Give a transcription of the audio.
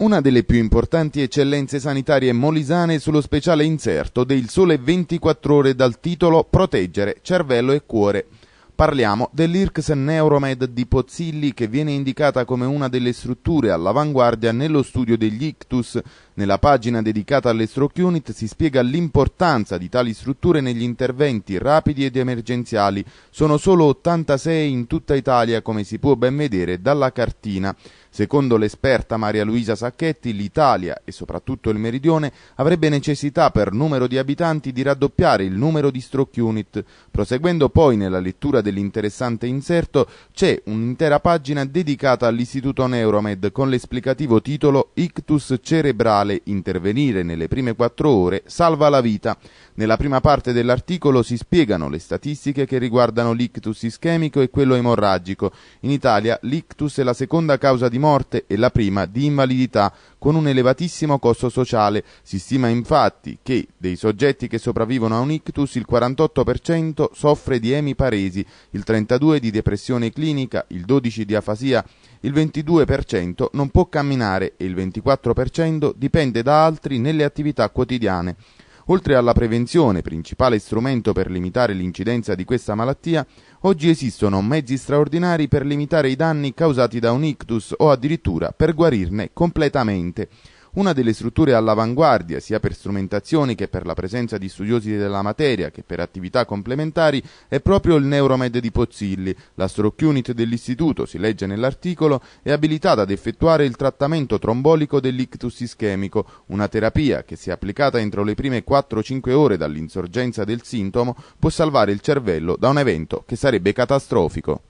una delle più importanti eccellenze sanitarie molisane sullo speciale inserto del Sole 24 Ore dal titolo Proteggere cervello e cuore. Parliamo dell'IRCS Neuromed di Pozzilli che viene indicata come una delle strutture all'avanguardia nello studio degli ictus nella pagina dedicata alle stroke unit si spiega l'importanza di tali strutture negli interventi rapidi ed emergenziali. Sono solo 86 in tutta Italia, come si può ben vedere dalla cartina. Secondo l'esperta Maria Luisa Sacchetti, l'Italia e soprattutto il Meridione avrebbe necessità per numero di abitanti di raddoppiare il numero di stroke unit. Proseguendo poi nella lettura dell'interessante inserto, c'è un'intera pagina dedicata all'Istituto Neuromed con l'esplicativo titolo Ictus cerebrale quale intervenire nelle prime quattro ore salva la vita. Nella prima parte dell'articolo si spiegano le statistiche che riguardano l'ictus ischemico e quello emorragico. In Italia l'ictus è la seconda causa di morte e la prima di invalidità, con un elevatissimo costo sociale. Si stima infatti che dei soggetti che sopravvivono a un ictus il 48% soffre di emiparesi, il 32% di depressione clinica, il 12% di afasia il 22% non può camminare e il 24% dipende da altri nelle attività quotidiane. Oltre alla prevenzione, principale strumento per limitare l'incidenza di questa malattia, oggi esistono mezzi straordinari per limitare i danni causati da un ictus o addirittura per guarirne completamente una delle strutture all'avanguardia sia per strumentazioni che per la presenza di studiosi della materia che per attività complementari è proprio il Neuromed di Pozzilli. La stroke unit dell'istituto, si legge nell'articolo, è abilitata ad effettuare il trattamento trombolico dell'ictus ischemico, una terapia che se applicata entro le prime 4-5 ore dall'insorgenza del sintomo può salvare il cervello da un evento che sarebbe catastrofico.